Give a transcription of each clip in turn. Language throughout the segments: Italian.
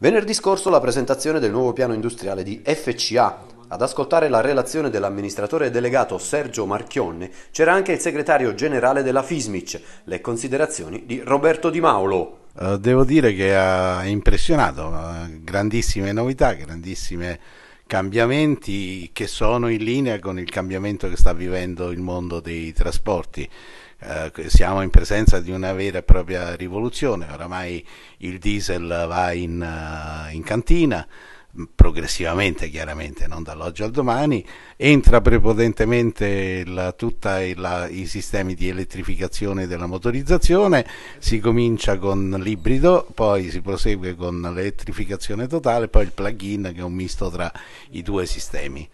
Venerdì scorso la presentazione del nuovo piano industriale di FCA. Ad ascoltare la relazione dell'amministratore delegato Sergio Marchionne c'era anche il segretario generale della Fismic, le considerazioni di Roberto Di Maulo. Eh, devo dire che ha impressionato, eh, grandissime novità, grandissimi cambiamenti che sono in linea con il cambiamento che sta vivendo il mondo dei trasporti eh, siamo in presenza di una vera e propria rivoluzione, oramai il diesel va in, uh, in cantina, progressivamente chiaramente, non dall'oggi al domani, entra prepotentemente tutti i sistemi di elettrificazione della motorizzazione, si comincia con l'ibrido, poi si prosegue con l'elettrificazione totale, poi il plug-in che è un misto tra i due sistemi.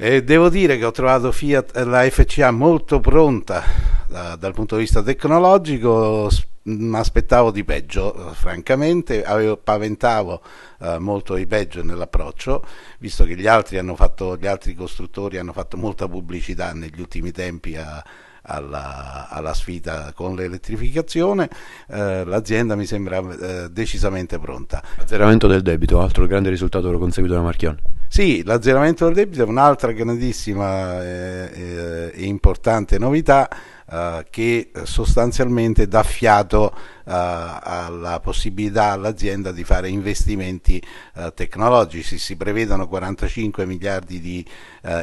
E devo dire che ho trovato Fiat, la FCA molto pronta da, dal punto di vista tecnologico mi aspettavo di peggio, eh, francamente, avevo, paventavo eh, molto di peggio nell'approccio, visto che gli altri, fatto, gli altri, costruttori hanno fatto molta pubblicità negli ultimi tempi a, alla, alla, sfida con l'elettrificazione, eh, l'azienda mi sembra eh, decisamente pronta. L'azzeramento del debito, altro grande risultato conseguito da Marchion. Sì, l'azzeramento del debito è un'altra grandissima eh, eh, e importante novità eh, che eh, sostanzialmente dà fiato eh, alla possibilità all'azienda di fare investimenti tecnologici. Si prevedono 45 miliardi di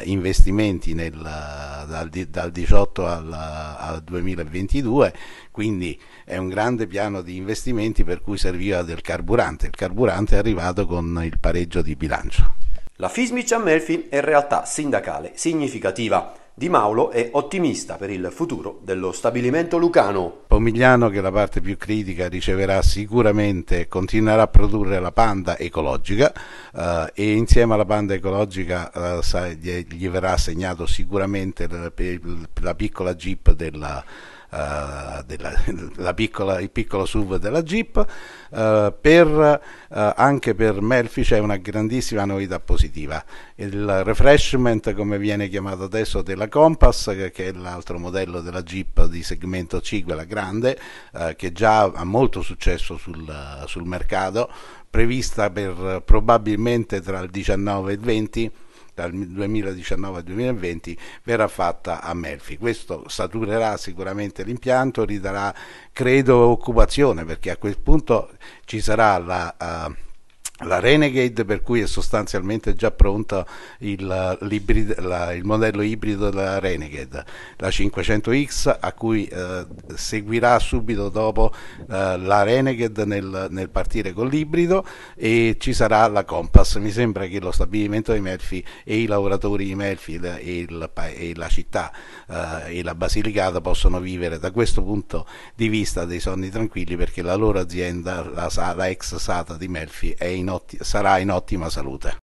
investimenti nel, dal, dal 18 al, al 2022, quindi è un grande piano di investimenti per cui serviva del carburante. Il carburante è arrivato con il pareggio di bilancio. La FISMIC a Melfi è realtà sindacale significativa. Di Maulo è ottimista per il futuro dello stabilimento lucano. Pomigliano, che è la parte più critica, riceverà sicuramente, continuerà a produrre la panda ecologica eh, e insieme alla panda ecologica eh, gli, gli, verrà assegnato sicuramente la, la piccola jeep della eh, della, la piccola, il piccolo SUV della Jeep, eh, per, eh, anche per Melfi c'è una grandissima novità positiva. Il refreshment, come viene chiamato adesso, della Compass, che, è l'altro modello della Jeep di segmento C, quella grande, eh, che già ha molto successo sul, sul mercato, prevista per probabilmente tra il 19 e il 20 dal 2019 al 2020 verrà fatta a Melfi. Questo saturerà sicuramente l'impianto, ridarà credo occupazione perché a quel punto ci sarà la... Uh, la Renegade per cui è sostanzialmente già pronta il, la, il, modello ibrido della Renegade, la 500X a cui eh, seguirà subito dopo eh, la Renegade nel, nel, partire con l'ibrido e ci sarà la Compass, mi sembra che lo stabilimento di Melfi e i lavoratori di Melfi e, il, e la città eh, e la Basilicata possono vivere da questo punto di vista dei sonni tranquilli perché la loro azienda, la, la ex SATA di Melfi è in in ottima salute.